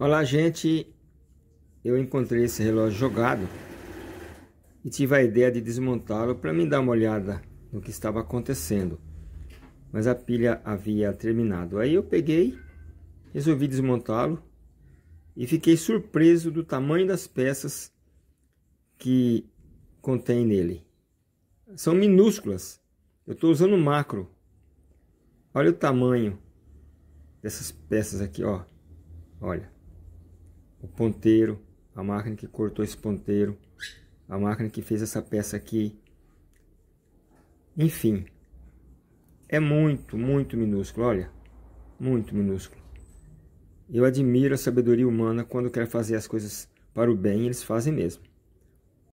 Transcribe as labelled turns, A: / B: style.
A: Olá, gente. Eu encontrei esse relógio jogado e tive a ideia de desmontá-lo para me dar uma olhada no que estava acontecendo. Mas a pilha havia terminado. Aí eu peguei, resolvi desmontá-lo e fiquei surpreso do tamanho das peças que contém nele. São minúsculas. Eu estou usando macro. Olha o tamanho dessas peças aqui, ó. Olha o ponteiro, a máquina que cortou esse ponteiro, a máquina que fez essa peça aqui. Enfim, é muito, muito minúsculo, olha, muito minúsculo. Eu admiro a sabedoria humana quando quer fazer as coisas para o bem, eles fazem mesmo.